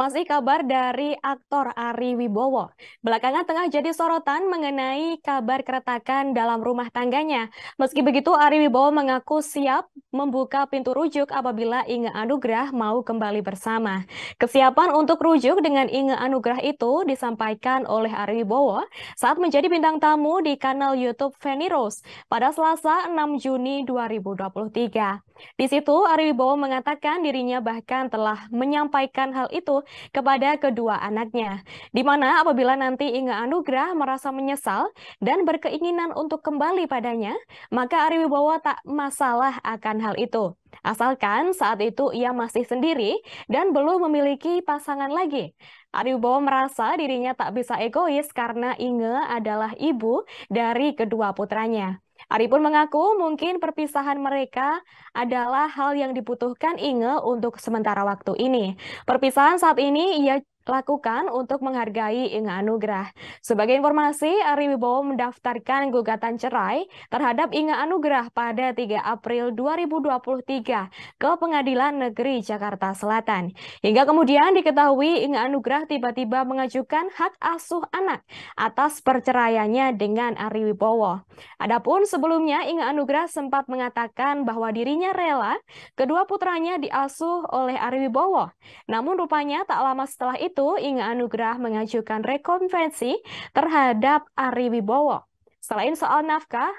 Masih kabar dari aktor Ari Wibowo. Belakangan tengah jadi sorotan mengenai kabar keretakan dalam rumah tangganya. Meski begitu, Ari Wibowo mengaku siap membuka pintu rujuk apabila Inge Anugrah mau kembali bersama. Kesiapan untuk rujuk dengan Inge Anugrah itu disampaikan oleh Ari Wibowo saat menjadi bintang tamu di kanal YouTube Feni Rose pada Selasa 6 Juni 2023. Di situ, Ari Wibowo mengatakan dirinya bahkan telah menyampaikan hal itu kepada kedua anaknya, di mana apabila nanti Inge Anugrah merasa menyesal dan berkeinginan untuk kembali padanya, maka Ari Wibowo tak masalah akan hal itu. Asalkan saat itu ia masih sendiri dan belum memiliki pasangan lagi. Ari Wibowo merasa dirinya tak bisa egois karena Inge adalah ibu dari kedua putranya. Ari pun mengaku mungkin perpisahan mereka adalah hal yang dibutuhkan Inge untuk sementara waktu ini. Perpisahan saat ini ia lakukan untuk menghargai Inga Anugrah. Sebagai informasi, Ari Wibowo mendaftarkan gugatan cerai terhadap Inga Anugrah pada 3 April 2023 ke Pengadilan Negeri Jakarta Selatan. Hingga kemudian diketahui Inga Anugrah tiba-tiba mengajukan hak asuh anak atas perceraiannya dengan Ari Wibowo. Adapun sebelumnya Inga Anugrah sempat mengatakan bahwa dirinya rela kedua putranya diasuh oleh Ari Wibowo. Namun rupanya tak lama setelah itu itu, Inga Anugrah mengajukan rekonvensi terhadap Ari Wibowo. Selain soal nafkah,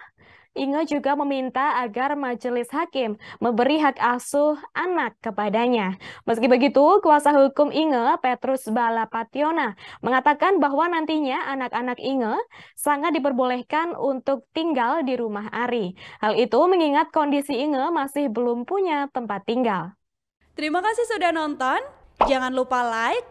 Inge juga meminta agar majelis hakim memberi hak asuh anak kepadanya. Meski begitu, kuasa hukum Inge, Petrus Balapationa, mengatakan bahwa nantinya anak-anak Inge sangat diperbolehkan untuk tinggal di rumah Ari. Hal itu mengingat kondisi Inge masih belum punya tempat tinggal. Terima kasih sudah nonton. Jangan lupa like,